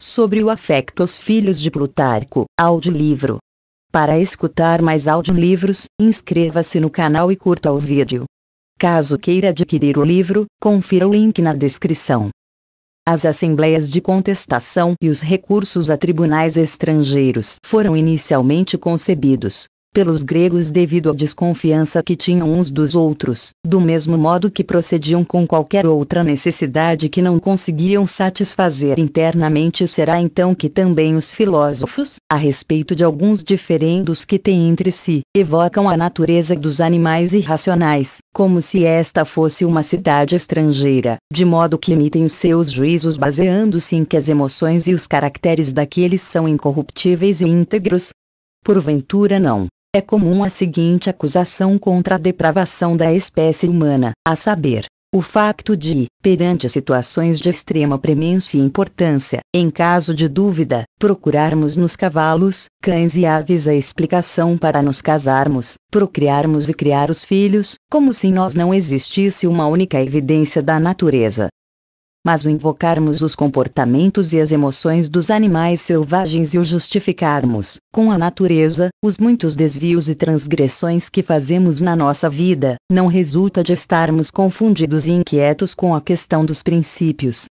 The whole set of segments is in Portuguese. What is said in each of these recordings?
sobre o afeto aos filhos de Plutarco, audiolivro. Para escutar mais audiolivros, inscreva-se no canal e curta o vídeo. Caso queira adquirir o livro, confira o link na descrição. As assembleias de contestação e os recursos a tribunais estrangeiros foram inicialmente concebidos pelos gregos devido à desconfiança que tinham uns dos outros, do mesmo modo que procediam com qualquer outra necessidade que não conseguiam satisfazer internamente. Será então que também os filósofos, a respeito de alguns diferendos que têm entre si, evocam a natureza dos animais irracionais, como se esta fosse uma cidade estrangeira, de modo que emitem os seus juízos baseando-se em que as emoções e os caracteres daqueles são incorruptíveis e íntegros? Porventura não é comum a seguinte acusação contra a depravação da espécie humana, a saber, o facto de, perante situações de extrema premência e importância, em caso de dúvida, procurarmos nos cavalos, cães e aves a explicação para nos casarmos, procriarmos e criar os filhos, como se em nós não existisse uma única evidência da natureza, mas o invocarmos os comportamentos e as emoções dos animais selvagens e o justificarmos, com a natureza, os muitos desvios e transgressões que fazemos na nossa vida, não resulta de estarmos confundidos e inquietos com a questão dos princípios.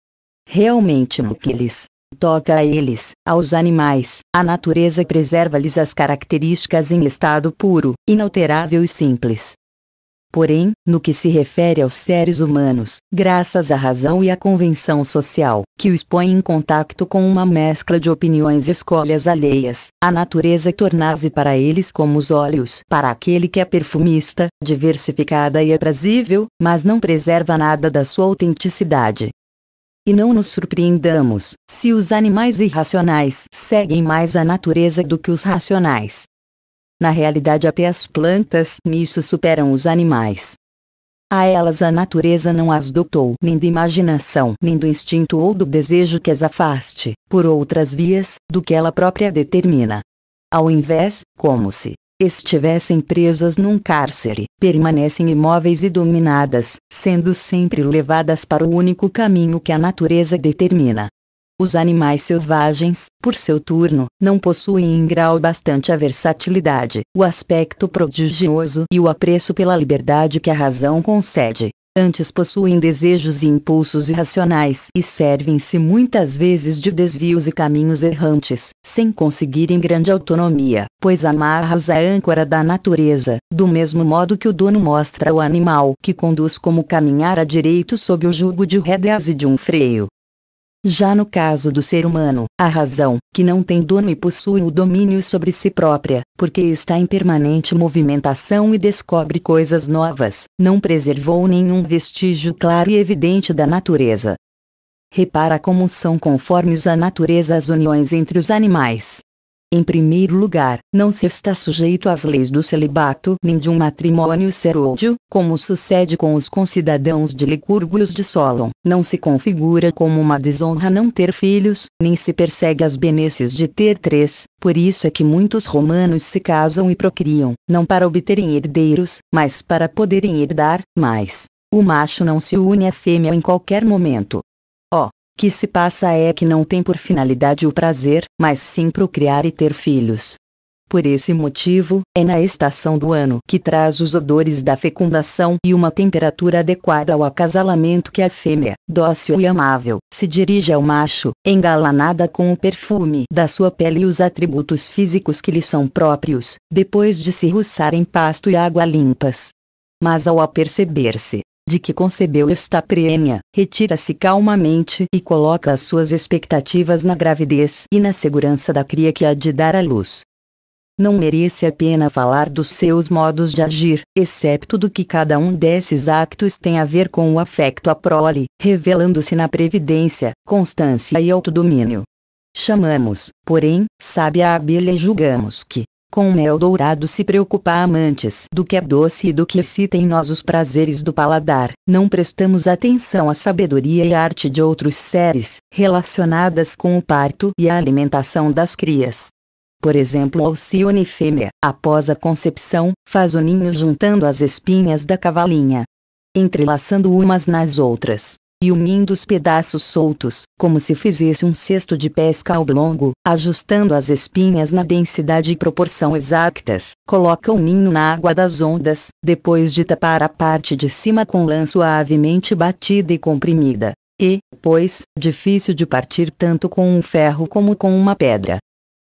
Realmente no que lhes toca a eles, aos animais, a natureza preserva-lhes as características em estado puro, inalterável e simples Porém, no que se refere aos seres humanos, graças à razão e à convenção social, que os põe em contacto com uma mescla de opiniões e escolhas alheias, a natureza torna-se para eles como os óleos. Para aquele que é perfumista, diversificada e aprazível, mas não preserva nada da sua autenticidade. E não nos surpreendamos, se os animais irracionais seguem mais a natureza do que os racionais, na realidade, até as plantas nisso superam os animais. A elas a natureza não as dotou nem da imaginação, nem do instinto ou do desejo que as afaste, por outras vias, do que ela própria determina. Ao invés, como se estivessem presas num cárcere, permanecem imóveis e dominadas, sendo sempre levadas para o único caminho que a natureza determina. Os animais selvagens, por seu turno, não possuem em grau bastante a versatilidade, o aspecto prodigioso e o apreço pela liberdade que a razão concede. Antes possuem desejos e impulsos irracionais e servem-se muitas vezes de desvios e caminhos errantes, sem conseguirem grande autonomia, pois amarra-os à âncora da natureza, do mesmo modo que o dono mostra ao animal que conduz como caminhar a direito sob o jugo de rédeas e de um freio. Já no caso do ser humano, a razão, que não tem dono e possui o domínio sobre si própria, porque está em permanente movimentação e descobre coisas novas, não preservou nenhum vestígio claro e evidente da natureza. Repara como são conformes à natureza as uniões entre os animais. Em primeiro lugar, não se está sujeito às leis do celibato nem de um matrimônio serôdio, como sucede com os concidadãos de Licurgo e de Solon. Não se configura como uma desonra não ter filhos, nem se persegue as benesses de ter três, por isso é que muitos romanos se casam e procriam, não para obterem herdeiros, mas para poderem herdar mais. O macho não se une à fêmea em qualquer momento que se passa é que não tem por finalidade o prazer, mas sim procriar e ter filhos. Por esse motivo, é na estação do ano que traz os odores da fecundação e uma temperatura adequada ao acasalamento que a fêmea, dócil e amável, se dirige ao macho, engalanada com o perfume da sua pele e os atributos físicos que lhe são próprios, depois de se ruçar em pasto e água limpas. Mas ao aperceber-se de que concebeu esta prêmia, retira-se calmamente e coloca as suas expectativas na gravidez e na segurança da cria que há de dar à luz. Não merece a pena falar dos seus modos de agir, excepto do que cada um desses actos tem a ver com o afecto à prole, revelando-se na previdência, constância e autodomínio. Chamamos, porém, sabe a abelha e julgamos que, com o mel dourado se preocupa amantes do que é doce e do que excita em nós os prazeres do paladar. Não prestamos atenção à sabedoria e arte de outros seres, relacionadas com o parto e a alimentação das crias. Por exemplo, Alcione fêmea, após a concepção, faz o ninho juntando as espinhas da cavalinha, entrelaçando umas nas outras e unindo os pedaços soltos, como se fizesse um cesto de pesca oblongo, ajustando as espinhas na densidade e proporção exatas, coloca o ninho na água das ondas, depois de tapar a parte de cima com lã suavemente batida e comprimida. E, pois, difícil de partir tanto com um ferro como com uma pedra.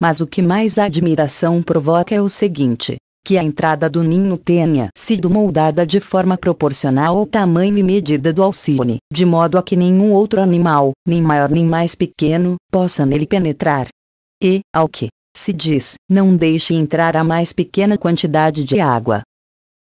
Mas o que mais admiração provoca é o seguinte: que a entrada do ninho tenha sido moldada de forma proporcional ao tamanho e medida do alcione, de modo a que nenhum outro animal, nem maior nem mais pequeno, possa nele penetrar. E, ao que se diz, não deixe entrar a mais pequena quantidade de água.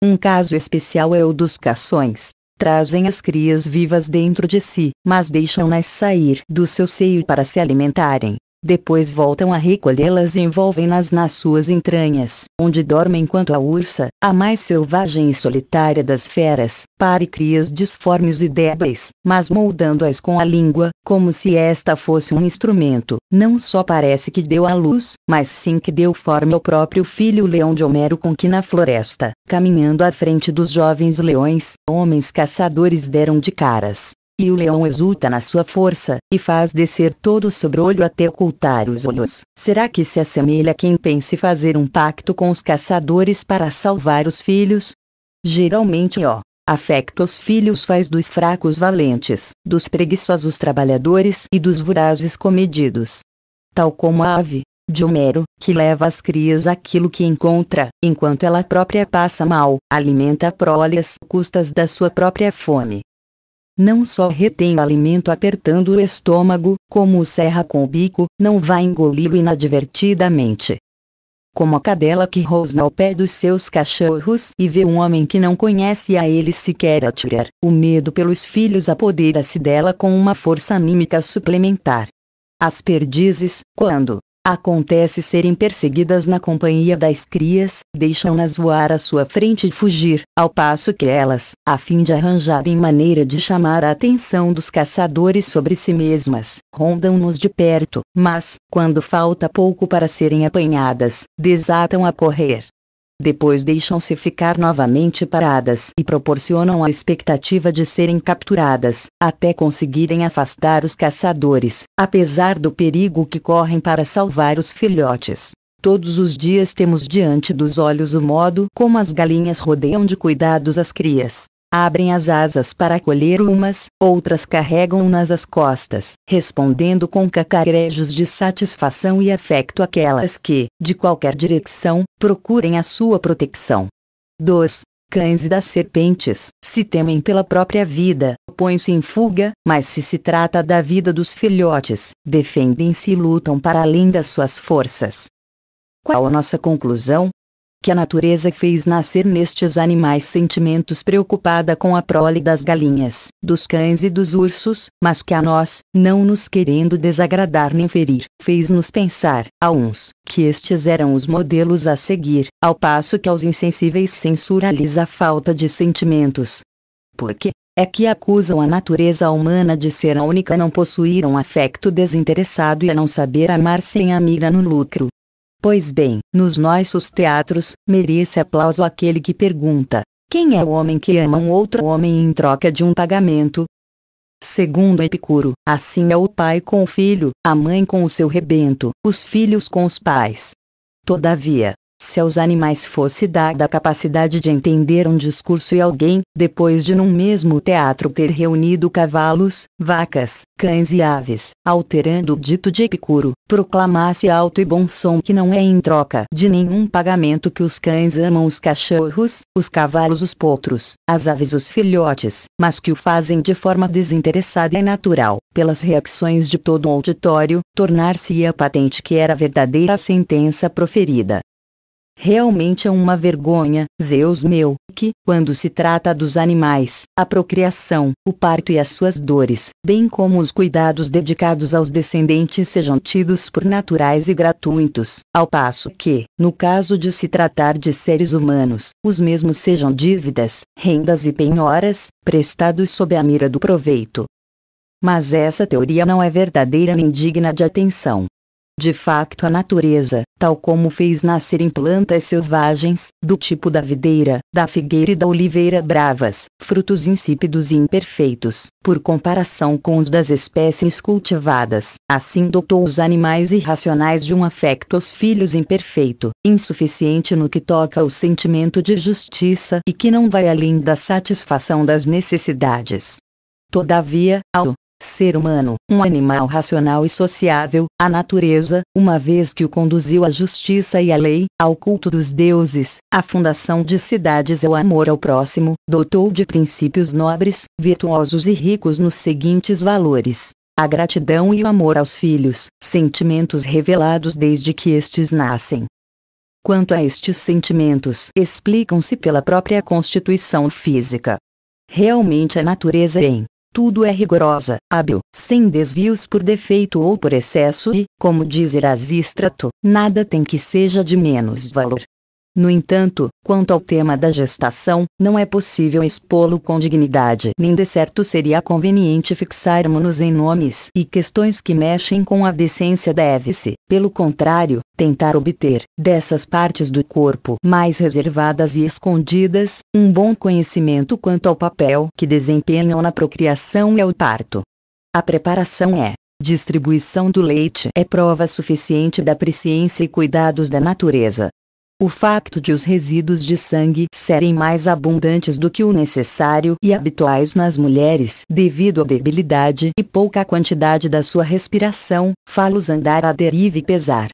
Um caso especial é o dos cações. Trazem as crias vivas dentro de si, mas deixam-nas sair do seu seio para se alimentarem. Depois voltam a recolhê-las e envolvem-nas nas suas entranhas, onde dorme enquanto a ursa, a mais selvagem e solitária das feras, pare crias disformes e débeis, mas moldando-as com a língua, como se esta fosse um instrumento. Não só parece que deu à luz, mas sim que deu forma ao próprio filho leão de Homero com que na floresta, caminhando à frente dos jovens leões, homens caçadores deram de caras. E o leão exulta na sua força, e faz descer todo o sobrolho até ocultar os olhos. Será que se assemelha a quem pense fazer um pacto com os caçadores para salvar os filhos? Geralmente, ó. Afecto aos filhos faz dos fracos valentes, dos preguiçosos trabalhadores e dos vorazes comedidos. Tal como a ave, de Homero, que leva às crias aquilo que encontra, enquanto ela própria passa mal, alimenta às custas da sua própria fome. Não só retém o alimento apertando o estômago, como o serra com o bico, não vai engolir lo inadvertidamente. Como a cadela que rosna ao pé dos seus cachorros e vê um homem que não conhece a ele sequer atirar, o medo pelos filhos apodera-se dela com uma força anímica suplementar. As perdizes, quando, Acontece serem perseguidas na companhia das crias, deixam-nas voar à sua frente e fugir, ao passo que elas, a fim de arranjarem maneira de chamar a atenção dos caçadores sobre si mesmas, rondam-nos de perto, mas, quando falta pouco para serem apanhadas, desatam a correr, depois deixam-se ficar novamente paradas e proporcionam a expectativa de serem capturadas, até conseguirem afastar os caçadores, apesar do perigo que correm para salvar os filhotes. Todos os dias temos diante dos olhos o modo como as galinhas rodeiam de cuidados as crias, abrem as asas para colher umas, outras carregam-nas às costas, respondendo com cacarejos de satisfação e afeto aquelas que, de qualquer direção, procurem a sua proteção. 2. Cães e das serpentes, se temem pela própria vida, põem-se em fuga, mas se se trata da vida dos filhotes, defendem-se e lutam para além das suas forças. Qual a nossa conclusão? que a natureza fez nascer nestes animais sentimentos preocupada com a prole das galinhas, dos cães e dos ursos, mas que a nós, não nos querendo desagradar nem ferir, fez-nos pensar, a uns, que estes eram os modelos a seguir, ao passo que aos insensíveis censura-lhes a falta de sentimentos. Porque, é que acusam a natureza humana de ser a única a não possuir um afeto desinteressado e a não saber amar sem a mira no lucro, Pois bem, nos nossos teatros, merece aplauso aquele que pergunta: quem é o homem que ama um outro homem em troca de um pagamento? Segundo Epicuro, assim é o pai com o filho, a mãe com o seu rebento, os filhos com os pais. Todavia, se aos animais fosse dada a capacidade de entender um discurso e alguém, depois de num mesmo teatro ter reunido cavalos, vacas, cães e aves, alterando o dito de Epicuro, proclamasse alto e bom som que não é em troca de nenhum pagamento que os cães amam os cachorros, os cavalos os potros, as aves os filhotes, mas que o fazem de forma desinteressada e natural, pelas reações de todo o auditório, tornar-se-ia patente que era verdadeira a sentença proferida Realmente é uma vergonha, Zeus meu, que, quando se trata dos animais, a procriação, o parto e as suas dores, bem como os cuidados dedicados aos descendentes sejam tidos por naturais e gratuitos, ao passo que, no caso de se tratar de seres humanos, os mesmos sejam dívidas, rendas e penhoras, prestados sob a mira do proveito. Mas essa teoria não é verdadeira nem digna de atenção, de facto, a natureza, tal como fez nascerem plantas selvagens, do tipo da videira, da figueira e da oliveira bravas, frutos insípidos e imperfeitos, por comparação com os das espécies cultivadas, assim dotou os animais irracionais de um afeto aos filhos imperfeito, insuficiente no que toca ao sentimento de justiça e que não vai além da satisfação das necessidades. Todavia, ao ser humano, um animal racional e sociável, a natureza, uma vez que o conduziu à justiça e à lei, ao culto dos deuses, à fundação de cidades e ao amor ao próximo, dotou de princípios nobres, virtuosos e ricos nos seguintes valores. A gratidão e o amor aos filhos, sentimentos revelados desde que estes nascem. Quanto a estes sentimentos, explicam-se pela própria constituição física. Realmente a natureza em tudo é rigorosa, hábil, sem desvios por defeito ou por excesso e, como diz Erasístrato, nada tem que seja de menos valor. No entanto, quanto ao tema da gestação, não é possível expô-lo com dignidade, nem de certo seria conveniente fixarmos-nos em nomes e questões que mexem com a decência deve-se, pelo contrário, tentar obter, dessas partes do corpo mais reservadas e escondidas, um bom conhecimento quanto ao papel que desempenham na procriação e ao parto. A preparação é, Distribuição do leite é prova suficiente da presciência e cuidados da natureza, o facto de os resíduos de sangue serem mais abundantes do que o necessário e habituais nas mulheres devido à debilidade e pouca quantidade da sua respiração, faz os andar à deriva e pesar.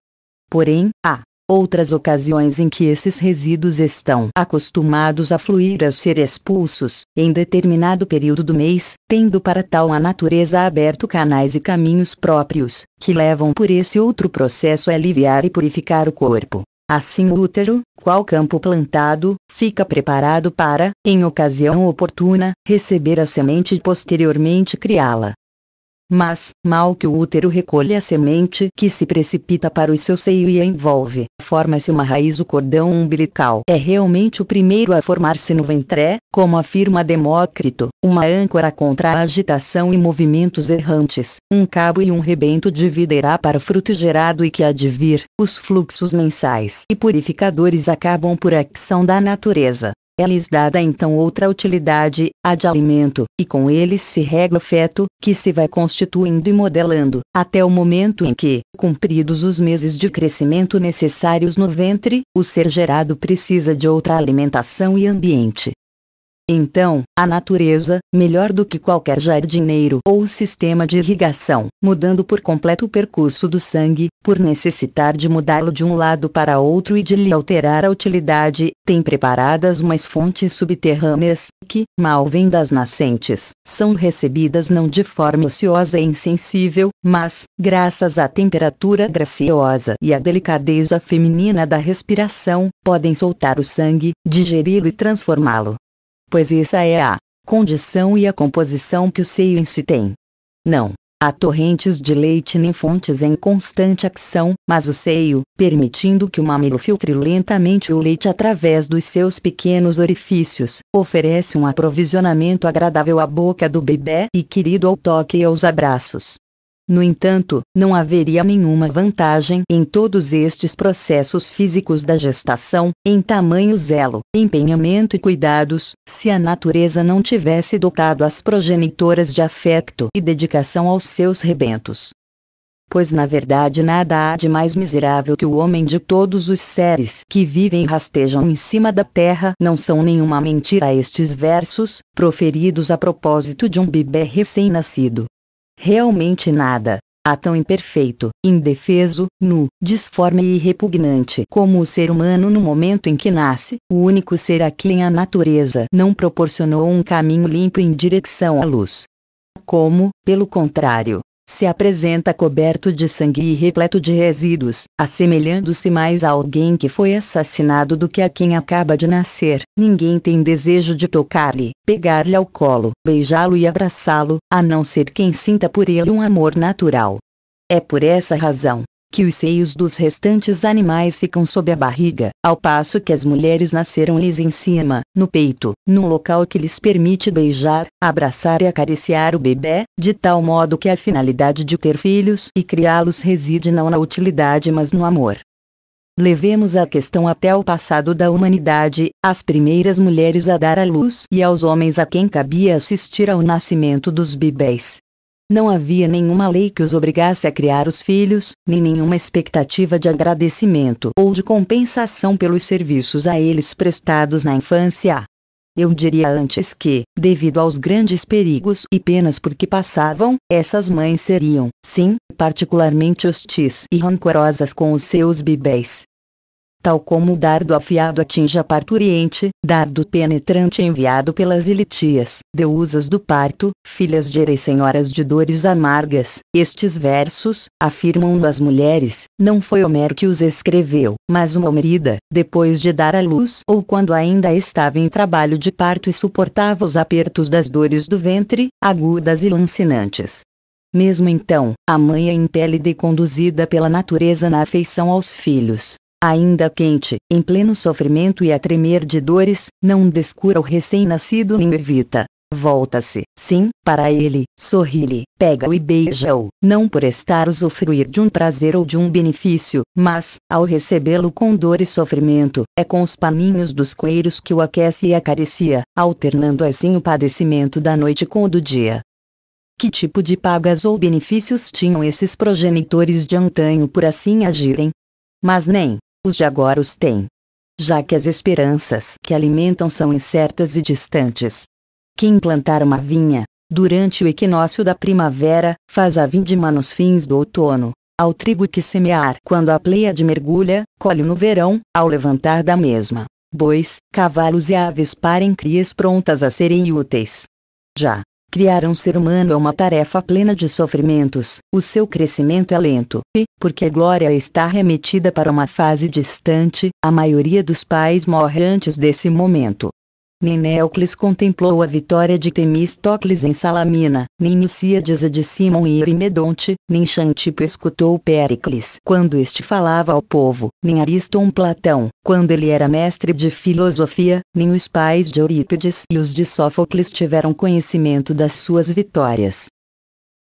Porém, há outras ocasiões em que esses resíduos estão acostumados a fluir a ser expulsos, em determinado período do mês, tendo para tal a natureza aberto canais e caminhos próprios, que levam por esse outro processo a aliviar e purificar o corpo. Assim o útero, qual campo plantado, fica preparado para, em ocasião oportuna, receber a semente e posteriormente criá-la. Mas, mal que o útero recolhe a semente que se precipita para o seu seio e a envolve, forma-se uma raiz. O cordão umbilical é realmente o primeiro a formar-se no ventre, como afirma Demócrito, uma âncora contra a agitação e movimentos errantes, um cabo e um rebento de vida irá para o fruto gerado e que há de vir, os fluxos mensais e purificadores acabam por ação da natureza, é-lhes dada então outra utilidade, a de alimento, e com eles se rega o feto, que se vai constituindo e modelando, até o momento em que, cumpridos os meses de crescimento necessários no ventre, o ser gerado precisa de outra alimentação e ambiente, então, a natureza, melhor do que qualquer jardineiro ou sistema de irrigação, mudando por completo o percurso do sangue, por necessitar de mudá-lo de um lado para outro e de lhe alterar a utilidade, tem preparadas umas fontes subterrâneas, que, mal vêm das nascentes, são recebidas não de forma ociosa e insensível, mas, graças à temperatura graciosa e à delicadeza feminina da respiração, podem soltar o sangue, digeri-lo e transformá-lo pois essa é a condição e a composição que o seio em si tem. Não há torrentes de leite nem fontes em constante ação, mas o seio, permitindo que o mamilo filtre lentamente o leite através dos seus pequenos orifícios, oferece um aprovisionamento agradável à boca do bebê e querido ao toque e aos abraços. No entanto, não haveria nenhuma vantagem em todos estes processos físicos da gestação, em tamanho zelo, empenhamento e cuidados, se a natureza não tivesse dotado as progenitoras de afeto e dedicação aos seus rebentos. Pois na verdade nada há de mais miserável que o homem de todos os seres que vivem e rastejam em cima da terra. Não são nenhuma mentira estes versos, proferidos a propósito de um bebê recém-nascido realmente nada, há tão imperfeito, indefeso, nu, disforme e repugnante como o ser humano no momento em que nasce, o único ser a quem a natureza não proporcionou um caminho limpo em direção à luz. Como, pelo contrário, se apresenta coberto de sangue e repleto de resíduos, assemelhando-se mais a alguém que foi assassinado do que a quem acaba de nascer. Ninguém tem desejo de tocar-lhe, pegar-lhe ao colo, beijá-lo e abraçá-lo, a não ser quem sinta por ele um amor natural. É por essa razão que os seios dos restantes animais ficam sob a barriga, ao passo que as mulheres nasceram-lhes em cima, no peito, num local que lhes permite beijar, abraçar e acariciar o bebê, de tal modo que a finalidade de ter filhos e criá-los reside não na utilidade mas no amor. Levemos a questão até o passado da humanidade, as primeiras mulheres a dar à luz e aos homens a quem cabia assistir ao nascimento dos bebês, não havia nenhuma lei que os obrigasse a criar os filhos, nem nenhuma expectativa de agradecimento ou de compensação pelos serviços a eles prestados na infância. Eu diria antes que, devido aos grandes perigos e penas por que passavam, essas mães seriam, sim, particularmente hostis e rancorosas com os seus bebês tal como o dardo afiado atinge a parturiente, dardo penetrante enviado pelas ilitias, deusas do parto, filhas de Erei senhoras de dores amargas. Estes versos, afirmam as mulheres, não foi Homero que os escreveu, mas uma homerida, depois de dar à luz ou quando ainda estava em trabalho de parto e suportava os apertos das dores do ventre, agudas e lancinantes. Mesmo então, a mãe é impélida e conduzida pela natureza na afeição aos filhos, ainda quente, em pleno sofrimento e a tremer de dores, não descura o recém-nascido nem evita. Volta-se, sim, para ele, sorri-lhe, pega-o e beija-o, não por estar usufruir de um prazer ou de um benefício, mas, ao recebê-lo com dor e sofrimento, é com os paninhos dos coeiros que o aquece e acaricia, alternando assim o padecimento da noite com o do dia. Que tipo de pagas ou benefícios tinham esses progenitores de antanho por assim agirem? Mas nem, os de agora os têm. Já que as esperanças que alimentam são incertas e distantes. Quem plantar uma vinha, durante o equinócio da primavera, faz a vindima nos fins do outono. Ao trigo que semear quando a de mergulha, colhe no verão, ao levantar da mesma. Bois, cavalos e aves parem crias prontas a serem úteis. Já Criar um ser humano é uma tarefa plena de sofrimentos, o seu crescimento é lento, e, porque a glória está remetida para uma fase distante, a maioria dos pais morre antes desse momento. Nenéocles contemplou a vitória de Temistocles em Salamina, nem Micíades a de Simão e Irimedonte, nem Xantipo escutou Péricles quando este falava ao povo, nem Ariston Platão, quando ele era mestre de filosofia, nem os pais de Eurípides e os de Sófocles tiveram conhecimento das suas vitórias.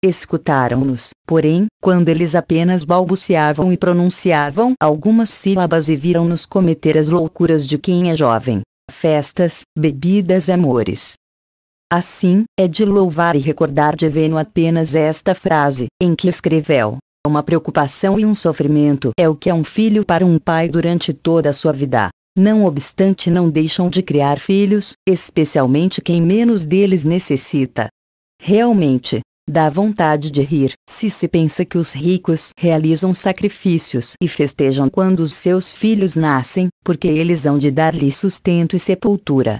Escutaram-nos, porém, quando eles apenas balbuciavam e pronunciavam algumas sílabas e viram-nos cometer as loucuras de quem é jovem, festas, bebidas e amores. Assim, é de louvar e recordar de Veno apenas esta frase, em que escreveu: Uma preocupação e um sofrimento é o que é um filho para um pai durante toda a sua vida. Não obstante, não deixam de criar filhos, especialmente quem menos deles necessita. Realmente, Dá vontade de rir se se pensa que os ricos realizam sacrifícios e festejam quando os seus filhos nascem, porque eles hão de dar-lhe sustento e sepultura.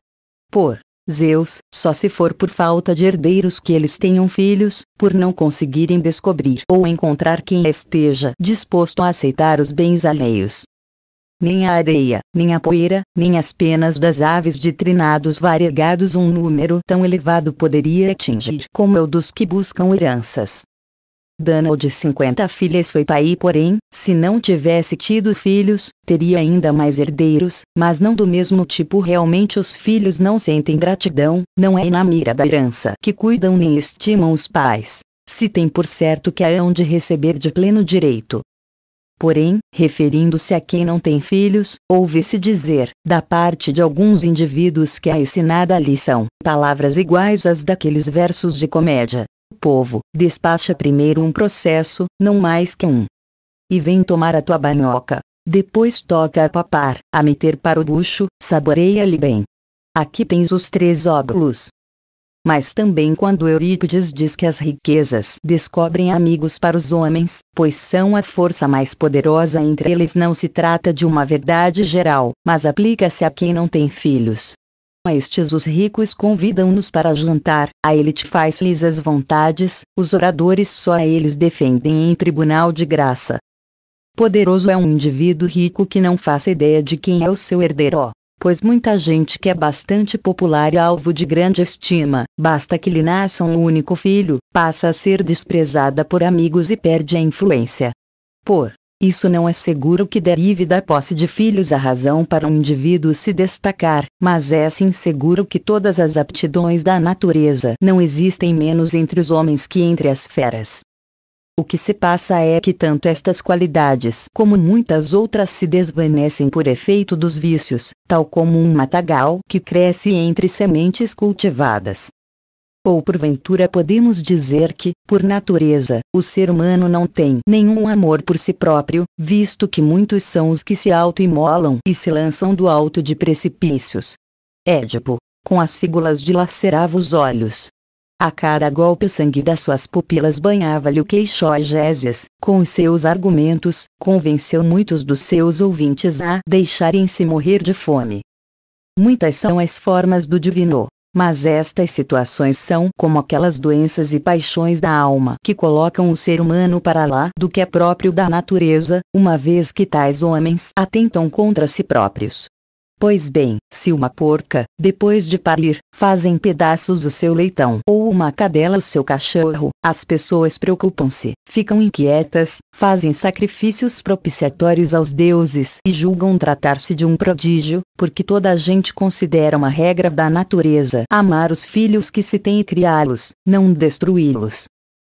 Por Zeus, só se for por falta de herdeiros que eles tenham filhos, por não conseguirem descobrir ou encontrar quem esteja disposto a aceitar os bens alheios, minha areia, minha poeira, minhas penas das aves de trinados variegados um número tão elevado poderia atingir como o dos que buscam heranças. Dana de 50 filhas foi pai porém, se não tivesse tido filhos, teria ainda mais herdeiros, mas não do mesmo tipo realmente os filhos não sentem gratidão, não é na mira da herança que cuidam nem estimam os pais. Se tem por certo que a hão de receber de pleno direito, Porém, referindo-se a quem não tem filhos, ouve-se dizer, da parte de alguns indivíduos que a ensinada ali são, palavras iguais às daqueles versos de comédia. O povo, despacha primeiro um processo, não mais que um. E vem tomar a tua banhoca. Depois toca a papar, a meter para o bucho, saboreia-lhe bem. Aqui tens os três óbulos, mas também quando Eurípides diz que as riquezas descobrem amigos para os homens, pois são a força mais poderosa entre eles, não se trata de uma verdade geral, mas aplica-se a quem não tem filhos. A estes os ricos convidam-nos para jantar, a elite faz-lhes as vontades, os oradores só a eles defendem em tribunal de graça. Poderoso é um indivíduo rico que não faça ideia de quem é o seu herdeiro pois muita gente que é bastante popular e alvo de grande estima, basta que lhe nasça um único filho, passa a ser desprezada por amigos e perde a influência. Por isso não é seguro que derive da posse de filhos a razão para um indivíduo se destacar, mas é sim seguro que todas as aptidões da natureza não existem menos entre os homens que entre as feras. O que se passa é que tanto estas qualidades como muitas outras se desvanecem por efeito dos vícios, tal como um matagal que cresce entre sementes cultivadas. Ou porventura podemos dizer que, por natureza, o ser humano não tem nenhum amor por si próprio, visto que muitos são os que se autoimolam e se lançam do alto de precipícios. Édipo, com as fígulas dilacerava os olhos, a cara golpe o sangue das suas pupilas banhava-lhe o queixo a Gésias, com seus argumentos, convenceu muitos dos seus ouvintes a deixarem-se morrer de fome. Muitas são as formas do divino. Mas estas situações são como aquelas doenças e paixões da alma que colocam o ser humano para lá do que é próprio da natureza, uma vez que tais homens atentam contra si próprios. Pois bem, se uma porca, depois de parir, faz em pedaços o seu leitão ou uma cadela o seu cachorro, as pessoas preocupam-se, ficam inquietas, fazem sacrifícios propiciatórios aos deuses e julgam tratar-se de um prodígio, porque toda a gente considera uma regra da natureza amar os filhos que se tem e criá-los, não destruí-los.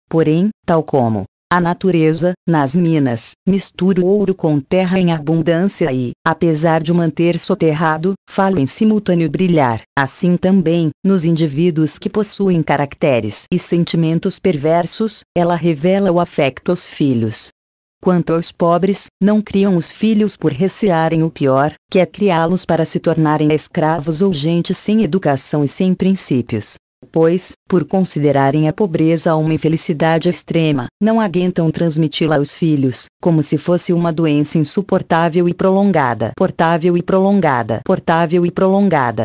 Porém, tal como, a natureza, nas minas, mistura o ouro com terra em abundância e, apesar de manter soterrado, fala em simultâneo brilhar. Assim também, nos indivíduos que possuem caracteres e sentimentos perversos, ela revela o afeto aos filhos. Quanto aos pobres, não criam os filhos por recearem o pior, que é criá-los para se tornarem escravos ou gente sem educação e sem princípios pois, por considerarem a pobreza uma infelicidade extrema, não aguentam transmiti-la aos filhos, como se fosse uma doença insuportável e prolongada, portável e prolongada, portável e prolongada.